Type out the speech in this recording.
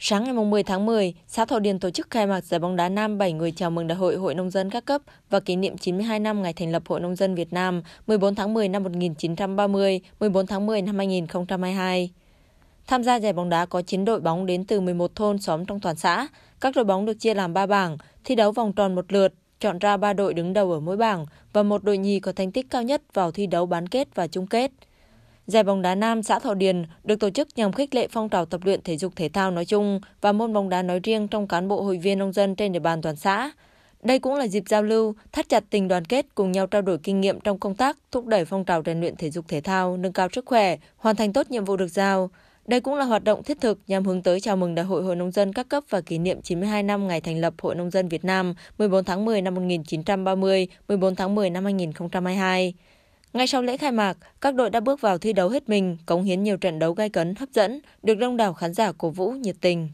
Sáng ngày 10 tháng 10, xã Thọ Điền tổ chức khai mạc giải bóng đá nam 7 người chào mừng Đại hội Hội Nông dân các cấp và kỷ niệm 92 năm ngày thành lập Hội Nông dân Việt Nam 14 tháng 10 năm 1930, 14 tháng 10 năm 2022. Tham gia giải bóng đá có 9 đội bóng đến từ 11 thôn xóm trong toàn xã. Các đội bóng được chia làm 3 bảng, thi đấu vòng tròn một lượt, chọn ra 3 đội đứng đầu ở mỗi bảng và một đội nhì có thành tích cao nhất vào thi đấu bán kết và chung kết – Giải bóng đá nam xã Thọ Điền được tổ chức nhằm khích lệ phong trào tập luyện thể dục thể thao nói chung và môn bóng đá nói riêng trong cán bộ hội viên nông dân trên địa bàn toàn xã. Đây cũng là dịp giao lưu, thắt chặt tình đoàn kết cùng nhau trao đổi kinh nghiệm trong công tác, thúc đẩy phong trào rèn luyện thể dục thể thao, nâng cao sức khỏe, hoàn thành tốt nhiệm vụ được giao. Đây cũng là hoạt động thiết thực nhằm hướng tới chào mừng Đại hội Hội nông dân các cấp và kỷ niệm 92 năm ngày thành lập Hội nông dân Việt Nam 14 tháng 10 năm 1930, 14 tháng 10 năm 2022. Ngay sau lễ khai mạc, các đội đã bước vào thi đấu hết mình, cống hiến nhiều trận đấu gay cấn, hấp dẫn, được đông đảo khán giả cổ vũ nhiệt tình.